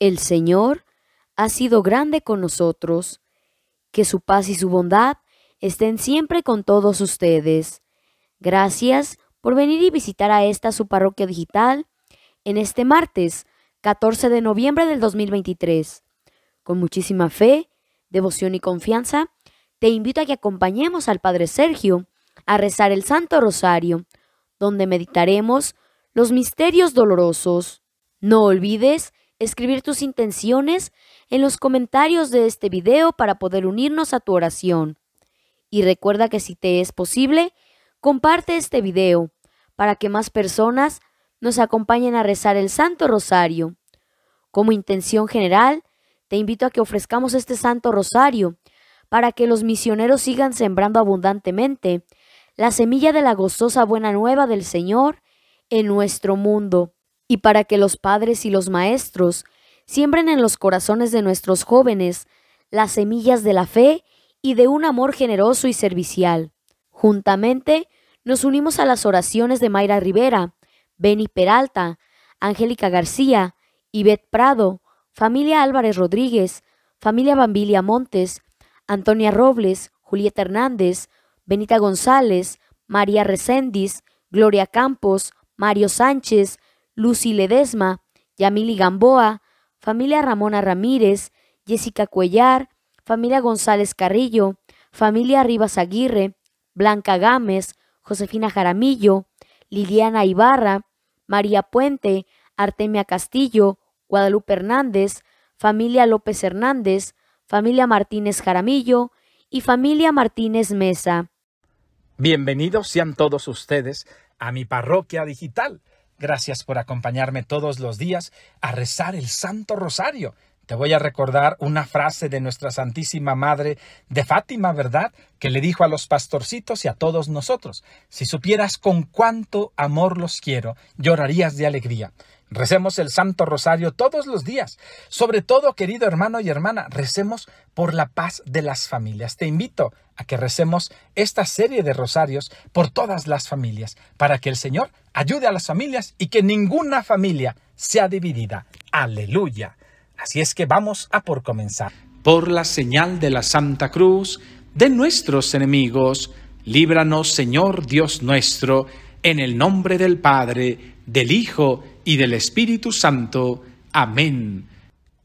El Señor ha sido grande con nosotros. Que su paz y su bondad estén siempre con todos ustedes. Gracias por venir y visitar a esta su parroquia digital en este martes 14 de noviembre del 2023. Con muchísima fe, devoción y confianza, te invito a que acompañemos al Padre Sergio a rezar el Santo Rosario, donde meditaremos los misterios dolorosos. No olvides escribir tus intenciones en los comentarios de este video para poder unirnos a tu oración. Y recuerda que si te es posible, comparte este video para que más personas nos acompañen a rezar el Santo Rosario. Como intención general, te invito a que ofrezcamos este Santo Rosario para que los misioneros sigan sembrando abundantemente la semilla de la gozosa buena nueva del Señor en nuestro mundo y para que los padres y los maestros siembren en los corazones de nuestros jóvenes las semillas de la fe y de un amor generoso y servicial. Juntamente, nos unimos a las oraciones de Mayra Rivera, Beni Peralta, Angélica García, Ivette Prado, familia Álvarez Rodríguez, familia Bambilia Montes, Antonia Robles, Julieta Hernández, Benita González, María Reséndiz, Gloria Campos, Mario Sánchez, Lucy Ledesma, Yamili Gamboa, familia Ramona Ramírez, Jessica Cuellar, familia González Carrillo, familia Rivas Aguirre, Blanca Gámez, Josefina Jaramillo, Liliana Ibarra, María Puente, Artemia Castillo, Guadalupe Hernández, familia López Hernández, familia Martínez Jaramillo y familia Martínez Mesa. Bienvenidos sean todos ustedes a mi parroquia digital Gracias por acompañarme todos los días a rezar el Santo Rosario. Te voy a recordar una frase de nuestra Santísima Madre de Fátima, ¿verdad? Que le dijo a los pastorcitos y a todos nosotros, si supieras con cuánto amor los quiero, llorarías de alegría. Recemos el Santo Rosario todos los días. Sobre todo, querido hermano y hermana, recemos por la paz de las familias. Te invito a que recemos esta serie de rosarios por todas las familias, para que el Señor ayude a las familias y que ninguna familia sea dividida. Aleluya. Así es que vamos a por comenzar. Por la señal de la Santa Cruz, de nuestros enemigos, líbranos, Señor Dios nuestro, en el nombre del Padre, del Hijo y del Espíritu Santo. Amén.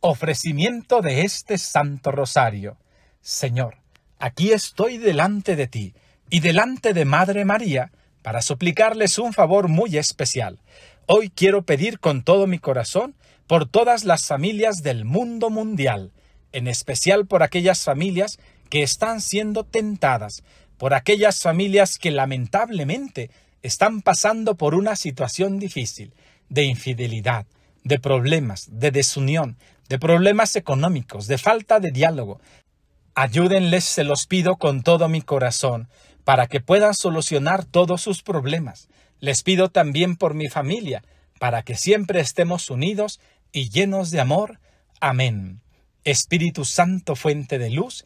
Ofrecimiento de este Santo Rosario. Señor, aquí estoy delante de ti y delante de Madre María para suplicarles un favor muy especial. Hoy quiero pedir con todo mi corazón por todas las familias del mundo mundial, en especial por aquellas familias que están siendo tentadas, por aquellas familias que lamentablemente están pasando por una situación difícil de infidelidad, de problemas, de desunión, de problemas económicos, de falta de diálogo. Ayúdenles, se los pido con todo mi corazón, para que puedan solucionar todos sus problemas. Les pido también por mi familia, para que siempre estemos unidos y llenos de amor. Amén. Espíritu Santo, fuente de luz,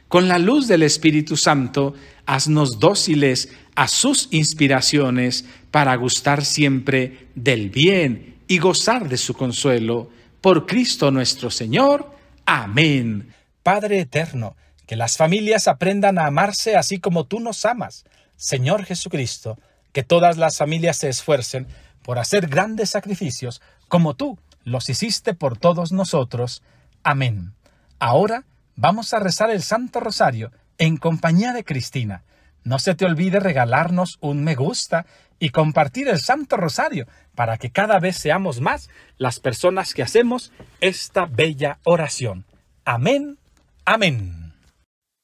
con la luz del Espíritu Santo, haznos dóciles a sus inspiraciones para gustar siempre del bien y gozar de su consuelo. Por Cristo nuestro Señor. Amén. Padre eterno, que las familias aprendan a amarse así como tú nos amas. Señor Jesucristo, que todas las familias se esfuercen por hacer grandes sacrificios como tú los hiciste por todos nosotros. Amén. Ahora Vamos a rezar el Santo Rosario en compañía de Cristina. No se te olvide regalarnos un me gusta y compartir el Santo Rosario para que cada vez seamos más las personas que hacemos esta bella oración. Amén, amén.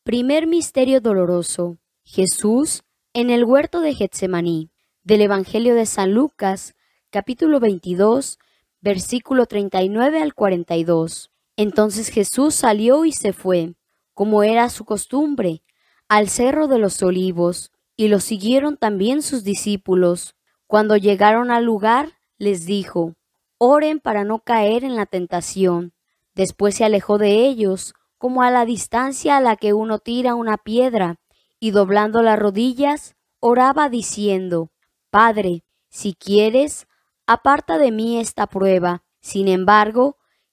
Primer Misterio Doloroso. Jesús en el huerto de Getsemaní. Del Evangelio de San Lucas, capítulo 22, versículo 39 al 42. Entonces Jesús salió y se fue, como era su costumbre, al cerro de los olivos, y lo siguieron también sus discípulos. Cuando llegaron al lugar, les dijo, Oren para no caer en la tentación. Después se alejó de ellos, como a la distancia a la que uno tira una piedra, y doblando las rodillas, oraba diciendo, Padre, si quieres, aparta de mí esta prueba. Sin embargo,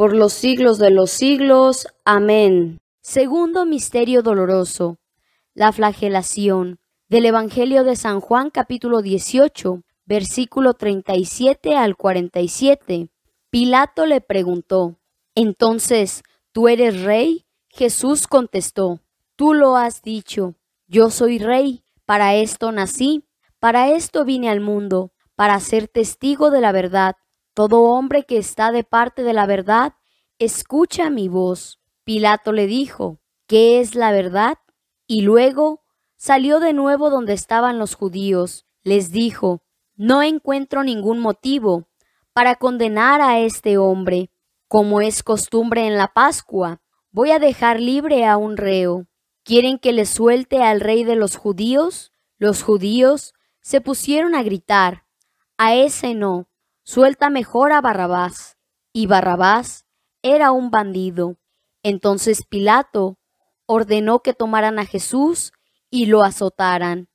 por los siglos de los siglos. Amén. Segundo Misterio Doloroso. La flagelación. Del Evangelio de San Juan capítulo 18, versículo 37 al 47. Pilato le preguntó, Entonces, ¿tú eres rey? Jesús contestó, Tú lo has dicho, yo soy rey, para esto nací, para esto vine al mundo, para ser testigo de la verdad. Todo hombre que está de parte de la verdad, escucha mi voz. Pilato le dijo, ¿qué es la verdad? Y luego salió de nuevo donde estaban los judíos. Les dijo, no encuentro ningún motivo para condenar a este hombre. Como es costumbre en la Pascua, voy a dejar libre a un reo. ¿Quieren que le suelte al rey de los judíos? Los judíos se pusieron a gritar, a ese no, Suelta mejor a Barrabás. Y Barrabás era un bandido. Entonces Pilato ordenó que tomaran a Jesús y lo azotaran.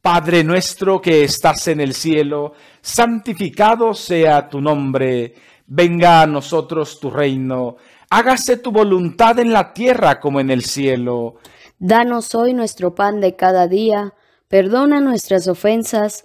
Padre nuestro que estás en el cielo, santificado sea tu nombre, venga a nosotros tu reino, hágase tu voluntad en la tierra como en el cielo. Danos hoy nuestro pan de cada día, perdona nuestras ofensas,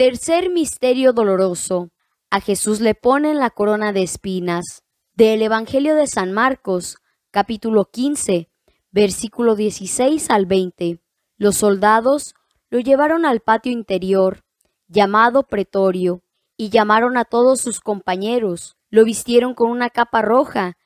Tercer misterio doloroso. A Jesús le ponen la corona de espinas. Del Evangelio de San Marcos, capítulo 15, versículo 16 al 20. Los soldados lo llevaron al patio interior, llamado pretorio, y llamaron a todos sus compañeros. Lo vistieron con una capa roja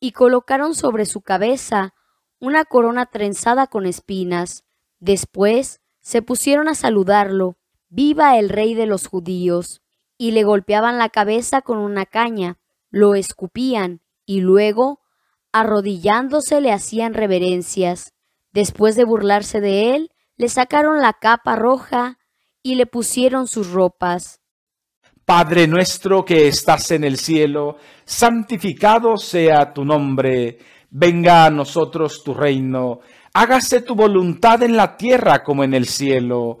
y colocaron sobre su cabeza una corona trenzada con espinas. Después se pusieron a saludarlo viva el rey de los judíos, y le golpeaban la cabeza con una caña, lo escupían, y luego, arrodillándose, le hacían reverencias. Después de burlarse de él, le sacaron la capa roja y le pusieron sus ropas. Padre nuestro que estás en el cielo, santificado sea tu nombre, venga a nosotros tu reino, hágase tu voluntad en la tierra como en el cielo.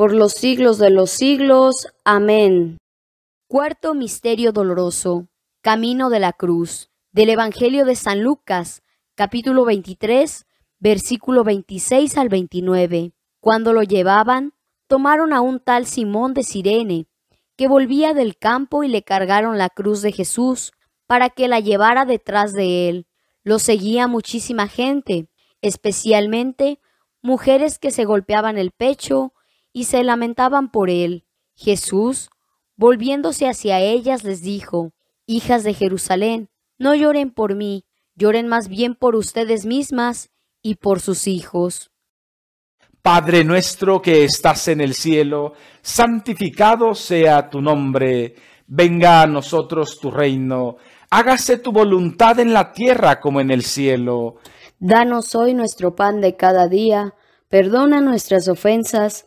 por los siglos de los siglos. Amén. Cuarto Misterio Doloroso. Camino de la Cruz. Del Evangelio de San Lucas, capítulo 23, versículo 26 al 29. Cuando lo llevaban, tomaron a un tal Simón de Sirene, que volvía del campo y le cargaron la cruz de Jesús para que la llevara detrás de él. Lo seguía muchísima gente, especialmente mujeres que se golpeaban el pecho, y se lamentaban por él. Jesús, volviéndose hacia ellas, les dijo, Hijas de Jerusalén, no lloren por mí, lloren más bien por ustedes mismas y por sus hijos. Padre nuestro que estás en el cielo, santificado sea tu nombre, venga a nosotros tu reino, hágase tu voluntad en la tierra como en el cielo. Danos hoy nuestro pan de cada día, perdona nuestras ofensas,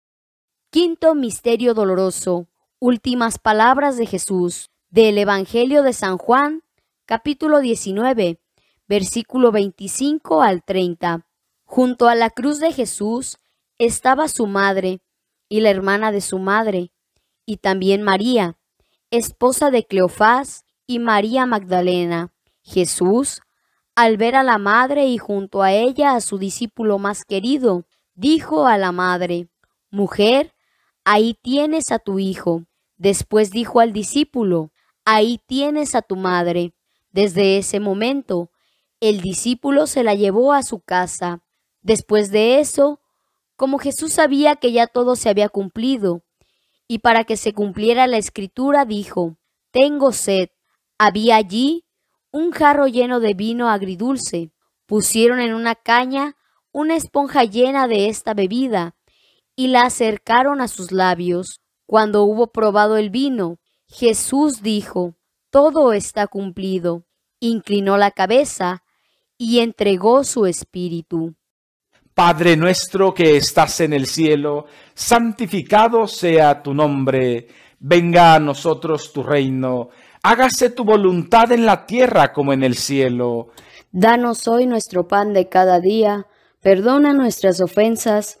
Quinto Misterio Doloroso. Últimas palabras de Jesús. Del Evangelio de San Juan, capítulo 19, versículo 25 al 30. Junto a la cruz de Jesús estaba su madre y la hermana de su madre, y también María, esposa de Cleofás y María Magdalena. Jesús, al ver a la madre y junto a ella a su discípulo más querido, dijo a la madre, Mujer, ahí tienes a tu hijo. Después dijo al discípulo, ahí tienes a tu madre. Desde ese momento, el discípulo se la llevó a su casa. Después de eso, como Jesús sabía que ya todo se había cumplido, y para que se cumpliera la escritura dijo, Tengo sed. Había allí un jarro lleno de vino agridulce. Pusieron en una caña una esponja llena de esta bebida y la acercaron a sus labios. Cuando hubo probado el vino, Jesús dijo, Todo está cumplido. Inclinó la cabeza y entregó su espíritu. Padre nuestro que estás en el cielo, santificado sea tu nombre, venga a nosotros tu reino, hágase tu voluntad en la tierra como en el cielo. Danos hoy nuestro pan de cada día, perdona nuestras ofensas,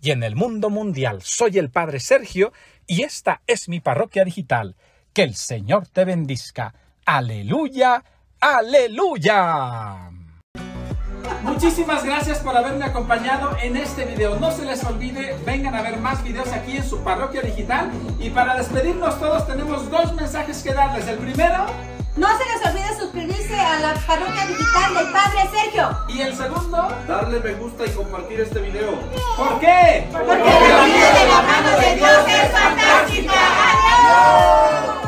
y en el mundo mundial. Soy el Padre Sergio y esta es mi parroquia digital. Que el Señor te bendizca. Aleluya, aleluya. Muchísimas gracias por haberme acompañado en este video. No se les olvide, vengan a ver más videos aquí en su parroquia digital. Y para despedirnos todos tenemos dos mensajes que darles. El primero no se les olvide suscribirse a la parroquia digital del Padre Sergio. Y el segundo, darle me gusta y compartir este video. ¿Por qué? Porque, Porque la vida de la mano de Dios es fantástica. ¡Adiós!